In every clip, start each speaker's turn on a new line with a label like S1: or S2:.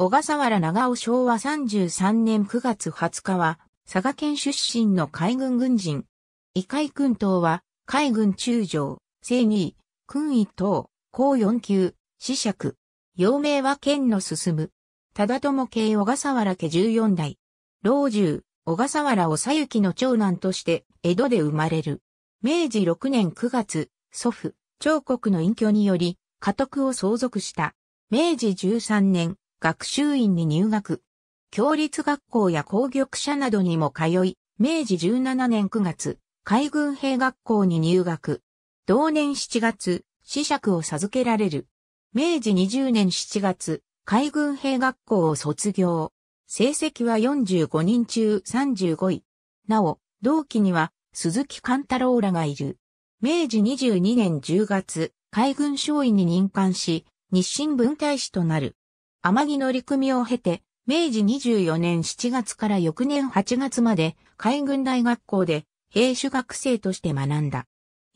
S1: 小笠原長尾昭和33年9月20日は、佐賀県出身の海軍軍人。異海軍等は、海軍中将、正義、軍一等、高四級、四尺。陽明は県の進む。忠友系小笠原家14代。老中、小笠原ゆ幸の長男として、江戸で生まれる。明治6年9月、祖父、長国の隠居により、家督を相続した。明治13年、学習院に入学。共立学校や工業者などにも通い、明治17年9月、海軍兵学校に入学。同年7月、子爵を授けられる。明治20年7月、海軍兵学校を卒業。成績は45人中35位。なお、同期には鈴木貫太郎らがいる。明治22年10月、海軍少尉に任官し、日清文隊士となる。天城乗組を経て、明治24年7月から翌年8月まで海軍大学校で兵種学生として学んだ。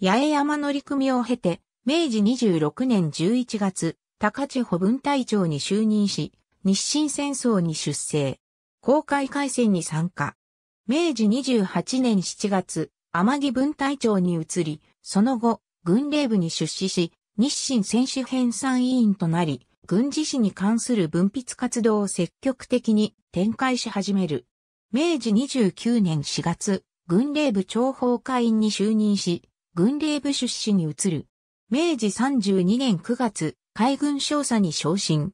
S1: 八重山乗組を経て、明治26年11月、高千穂分隊長に就任し、日清戦争に出征。公開海戦に参加。明治28年7月、天城分隊長に移り、その後、軍令部に出資し、日清戦士編参委員となり、軍事史に関する文筆活動を積極的に展開し始める。明治29年4月、軍令部諜報会員に就任し、軍令部出資に移る。明治32年9月、海軍少佐に昇進。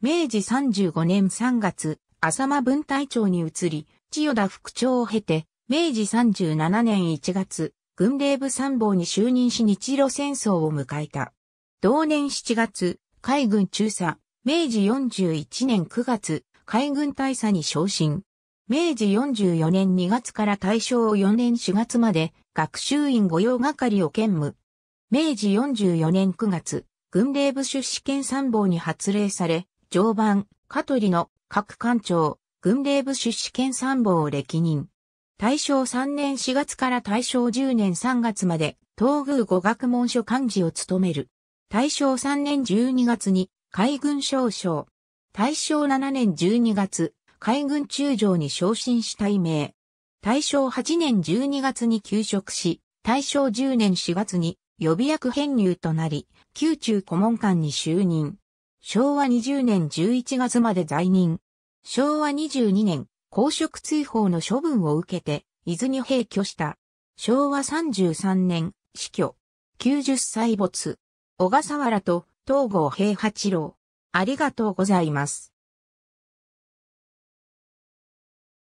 S1: 明治35年3月、浅間分隊長に移り、千代田副長を経て、明治37年1月、軍令部参謀に就任し日露戦争を迎えた。同年7月、海軍中佐、明治41年9月、海軍大佐に昇進。明治44年2月から大正4年4月まで学習院御用係を兼務。明治44年9月、軍令部出資権参謀に発令され、常磐、香取の各官庁、軍令部出資権参謀を歴任。大正3年4月から大正10年3月まで、東宮語学文書幹事を務める。大正3年12月に海軍少将。大正7年12月、海軍中将に昇進した異名。大正8年12月に休職し、大正10年4月に予備役編入となり、宮中顧問官に就任。昭和20年11月まで在任。昭和22年、公職追放の処分を受けて、伊豆に閉居した。昭和33年、死去。90歳没。小笠原と東郷平八郎。ありがとうございます。